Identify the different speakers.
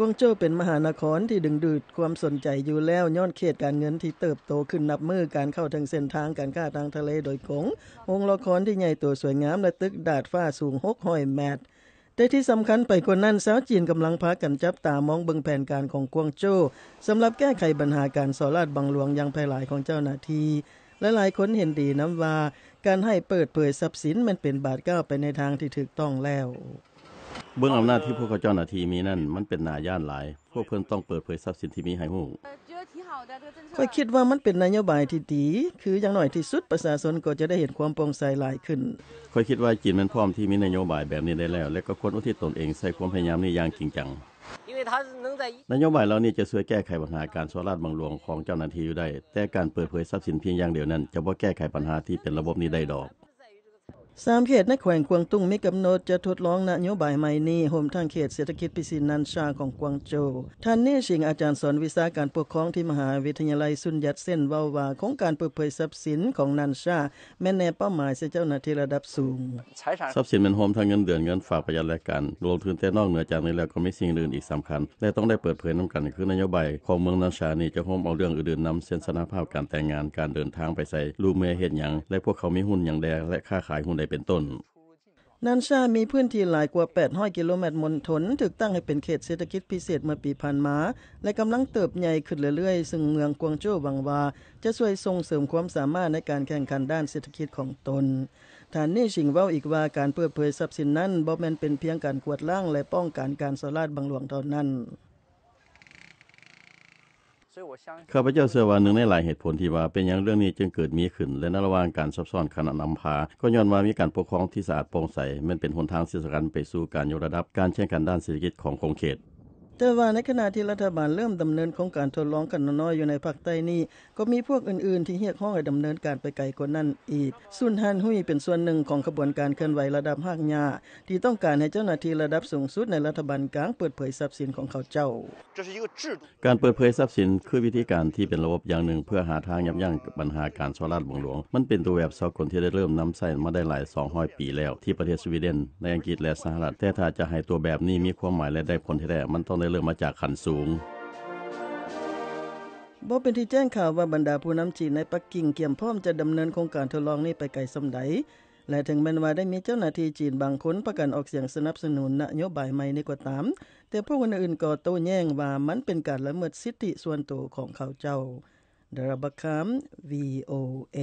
Speaker 1: กวงโจ้เป็นมหานครที่ดึงดูดความสนใจอยู่แล้วย้อนเขตการเงินที่เติบโตขึ้นนับมือการเข้าถึงเส้นทางการค้าทางทะเลโดยกงองละครที่ใหญ่ตัวสวยงามและตึกดาดฟ้าสูงหกหอยแมต์แต่ที่สำคัญไปกว่านั้นสาวจีนกำลังพากันจับตามองเบิงแผนการของกวงโจ้สำหรับแก้ไขปัญหาการสอราดบังหลวงยังแพร่หลายของเจ้าหน้าที่และหลายคนเห็นดีนำว่าการให้เปิดเผยทรัพย์สินมันเป็นบาดก้าวไปในทางที่ถูกต้องแล้ว
Speaker 2: เบื้องอำนาจที่พวกเขาเจ้าหน้าที่มีนั่นมันเป็นนาย่านหลาย พวกเพิ่นต้องเปิดเผยทรัพย์สินที่มีให้ฮู้
Speaker 1: ข้อยคิดว่ามันเป็นนโยบายที่ดี คืออย่างน่อยที่สุดประชาชนก็จะได้เห็นความโปร่งใส
Speaker 2: หลายขึ้นข้อยคิดว่าจีนมันพร้อมที่มีนโยบายแบบนี้ได้แล้ว และก็ควรอุทิศตนเองใส่ความพยายามนี้อย่างจริงจัง นโยบายเรานี่จะช่วยแก้ไขปัญหาการสวราดบังหลวงของเจ้าหน้าที่อยู่ได้ แต่การเปิดเผยทรัพย์สินเพียงอย่างเดียวนั้น จะบ่แก้ไขปัญหาที่เป็นระบบนี้ได้ดอก
Speaker 1: สามเขตในแขวงกวางตุ้งมีกำหนดจะทดลองนโยบายใหม่นี้โฮมทางเขตเศรษฐกิจปิสินันชาของกวางโจท่านนี่ชิงอาจารย์สอนวิชาการปกครองที่มหาวิทยาลัยสุนยัตเส้นเว้าว่าของการเปิดเผยทรัพย์สินของนันชาแม้แนเป้าหมายเสียเจ้าหน้าที่ระดับสูง
Speaker 2: ทรัพย์สินเป็นโฮมทางเงินเดือนเงินฝากประหยัดและการรวมถึงแต่นอกเหนือจากนี้แล้วก็มีสิ่งอื่นอีกสำคัญและต้องได้เปิดเผยนำกันคือนโยบายของเมืองนันชานี่จะโฮมเอาเรื่องอื่นๆนำเส้นสนาภาพการแต่งงานการเดินทางไปใส่ลูเมียเฮ็ดหยังและพวกเขามีหุ้นอย่างแดและค่าขายหุ้นใดเป็นต้น
Speaker 1: นันชามีพื้นที่หลายกว่า800กิโลเมตรมณฑลถูกตั้งให้เป็นเขตเศรษฐกิจพิเศษเมื่อปีผ่านมาและกำลังเติบใหญ่ขึ้นเรื่อยๆ ซึ่งเมืองกวงโจ้หวังว่าจะช่วยส่งเสริมความสามารถในการแข่งขันด้านเศรษฐกิจของตนฐานนี้ชิงเว้าอีกว่าการเปิดเผยทรัพย์สินนั้นบ่แม่นเป็นเพียงการกวดล้างและป้องกันการสลาดบังหลวงเท่านั้น
Speaker 2: ข้าพเจ้าเสื่อว่าหนึ่งในหลายเหตุผลที่ว่าเป็นอย่างเรื่องนี้จึงเกิดมีขึ้นและนระว่างการซับซ้อนขณะนำพาก็ย้อนว่ามีการปกครองที่สะอาดโปร่งใสมันเป็นหนทางเสียสกัไปสู่การยกระดับการแข่งขันด้านเศรษฐกิจของคงเขต
Speaker 1: แต่ว่าในขณะที่รัฐบาลเริ่มดำเนินโครงการทดลองกันน้อยอยู่ในภาคใต้นี้ ก็มีพวกอื่นๆที่เรียกร้องให้ดำเนินการไปไกลกว่านั้นอีกซุนฮันฮุยเป็นส่วนหนึ่งของขบวนการเคลื่อนไหวระดับภาคยญาที่ต้องการให้เจ้าหน้าที่ระดับสูงสุดในรัฐบาลกลางเปิดเผยทรัพย์สินของเขาเจ้า
Speaker 2: การเปิดเผยทรัพย์สินคือวิธีการที่เป็นระบบอย่างหนึ่งเพื่อหาทางยับยั้งปัญหาการสวราดบงหลวง มันเป็นตัวแบบสากลที่ได้เริ่มนำใช้มาได้หลาย 200 ปีแล้วที่ประเทศสวีเดนในอังกฤษและสหรัฐแต่ถ้าจะให้ตัวแบบนี้มีความหมายและได้ผลแท้มันต้อง้เริ่มมาจากขันสูงบอเป็น
Speaker 1: ที่แจ้งข่าวว่าบรรดาผู้นำจีนในปักกิ่งเกี่ยมพร้อมจะดำเนินโครงการทดลองนี้ไปไกลสมใดและถึงแม้ว่าได้มีเจ้าหน้าที่จีนบางคนประกันออกเสียงสนับสนุนนโยบายใหม่นี้ก็ตาม แต่พวกคนอื่นก็โต้แย้งว่ามันเป็นการละเมิดสิทธิส่วนตัวของเขาเจ้าดารบักคาม VOA